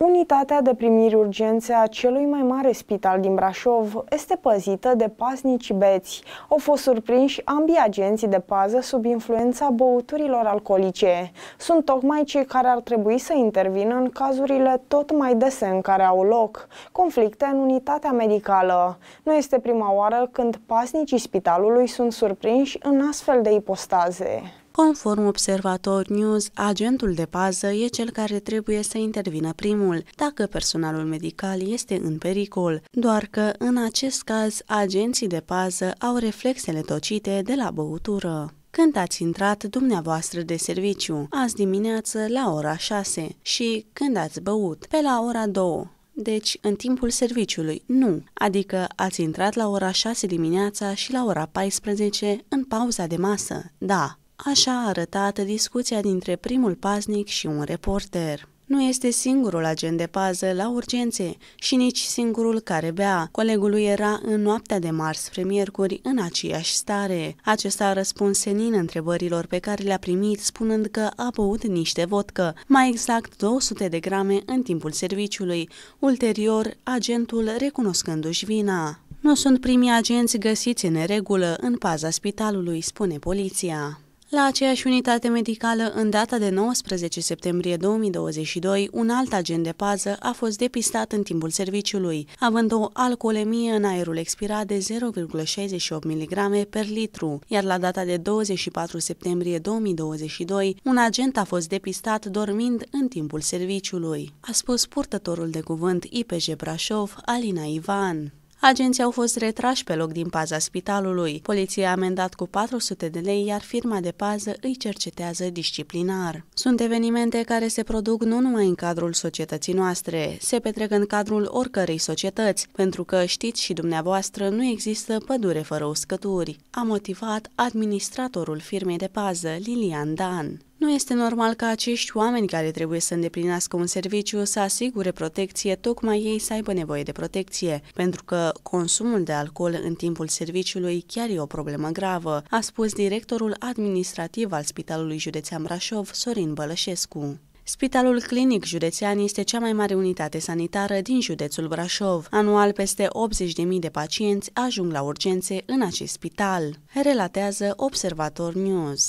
Unitatea de primiri urgențe a celui mai mare spital din Brașov este păzită de pasnici beți. Au fost surprinși ambii agenții de pază sub influența băuturilor alcoolice. Sunt tocmai cei care ar trebui să intervină în cazurile tot mai dese în care au loc conflicte în unitatea medicală. Nu este prima oară când pasnicii spitalului sunt surprinși în astfel de ipostaze. Conform Observator News, agentul de pază e cel care trebuie să intervină primul, dacă personalul medical este în pericol, doar că în acest caz agenții de pază au reflexele tocite de la băutură când ați intrat dumneavoastră de serviciu, azi dimineață la ora 6 și când ați băut, pe la ora 2. Deci, în timpul serviciului, nu, adică ați intrat la ora 6 dimineața și la ora 14 în pauza de masă, da, Așa a arătat discuția dintre primul paznic și un reporter. Nu este singurul agent de pază la urgențe și nici singurul care bea. Colegul lui era în noaptea de marți spre miercuri în aceeași stare. Acesta a răspuns senin întrebărilor pe care le-a primit spunând că a băut niște vodcă, mai exact 200 de grame în timpul serviciului, ulterior agentul recunoscându-și vina. Nu sunt primii agenți găsiți în regulă în paza spitalului, spune poliția. La aceeași unitate medicală, în data de 19 septembrie 2022, un alt agent de pază a fost depistat în timpul serviciului, având o alcoolemie în aerul expirat de 0,68 mg per litru, iar la data de 24 septembrie 2022, un agent a fost depistat dormind în timpul serviciului, a spus purtătorul de cuvânt IPJ Brașov, Alina Ivan. Agenții au fost retrași pe loc din paza spitalului. Poliția a amendat cu 400 de lei, iar firma de pază îi cercetează disciplinar. Sunt evenimente care se produc nu numai în cadrul societății noastre, se petrec în cadrul oricărei societăți, pentru că știți și dumneavoastră nu există pădure fără uscături, a motivat administratorul firmei de pază, Lilian Dan. Nu este normal ca acești oameni care trebuie să îndeplinească un serviciu să asigure protecție, tocmai ei să aibă nevoie de protecție, pentru că consumul de alcool în timpul serviciului chiar e o problemă gravă, a spus directorul administrativ al Spitalului Județean Brașov, Sorin Bălășescu. Spitalul Clinic Județean este cea mai mare unitate sanitară din județul Brașov. Anual, peste 80.000 de pacienți ajung la urgențe în acest spital, relatează Observator News.